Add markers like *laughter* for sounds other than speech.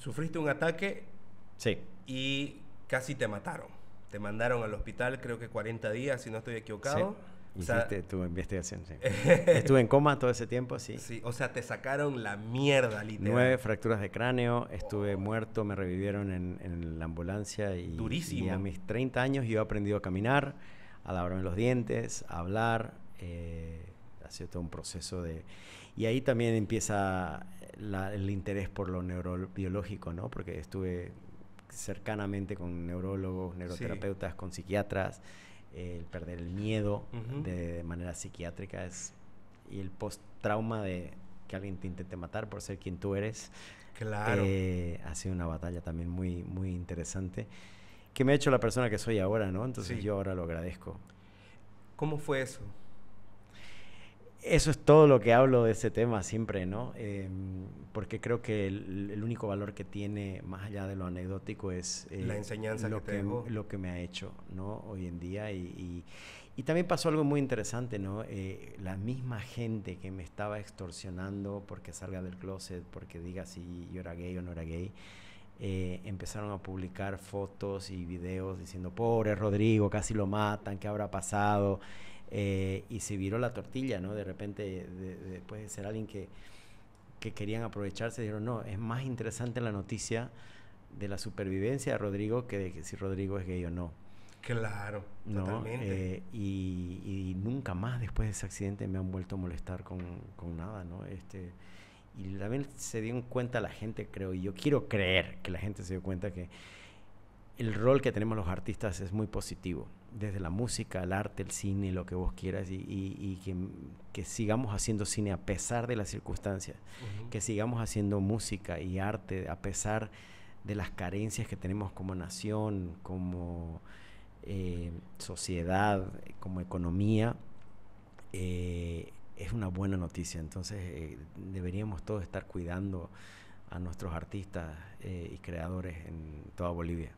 Sufriste un ataque. Sí. Y casi te mataron. Te mandaron al hospital, creo que 40 días, si no estoy equivocado. Hiciste tu investigación, *laughs* Estuve en coma todo ese tiempo, sí. Sí, o sea, te sacaron la mierda, literal. Nueve fracturas de cráneo, estuve muerto, me revivieron en, la ambulancia y, Durísimo. a mis 30 años yo he aprendido a caminar, a lavarme los dientes, a hablar. Eh, sido todo un proceso de... Y ahí también empieza el interés por lo neurobiológico, ¿no? Porque estuve cercanamente con neurólogos, neuroterapeutas, con psiquiatras, el perder el miedo de, manera psiquiátrica es, y el post-trauma de que alguien te intente matar por ser quien tú eres. Claro. Eh, ha sido una batalla también muy, muy interesante que me ha hecho la persona que soy ahora, ¿no? Entonces yo ahora lo agradezco. ¿Cómo fue eso? eso es todo lo que hablo de ese tema siempre, ¿no? Em, porque creo que el, único valor que tiene, más allá de lo anecdótico, es eh, la enseñanza lo que, lo que me ha hecho, ¿no? Hoy en día. Y, también pasó algo muy interesante, ¿no? Eh, la misma gente que me estaba extorsionando porque salga del closet, porque diga si yo era gay o no era gay. Eh, empezaron a publicar fotos y videos diciendo, pobre Rodrigo, casi lo matan, ¿qué habrá pasado? Eh, y se viró la tortilla, ¿no? De repente, después de pues, ser alguien que, que querían aprovecharse, dijeron, no, es más interesante la noticia de la supervivencia de Rodrigo que de que si Rodrigo es gay o no. Claro, totalmente. Eh, y, nunca más después de ese accidente me han vuelto a molestar con, con nada, ¿no? Este, y también se en cuenta la gente, creo, y yo quiero creer que la gente se dio cuenta que el rol que tenemos los artistas es muy positivo, desde la música, el arte, el cine, lo que vos quieras, y, que, sigamos haciendo cine a pesar de las circunstancias, que sigamos haciendo música y arte a pesar de las carencias que tenemos como nación, como eh, sociedad, como economía. Eh, es una buena noticia, entonces eh, deberíamos todos estar cuidando a nuestros artistas y creadores en toda Bolivia.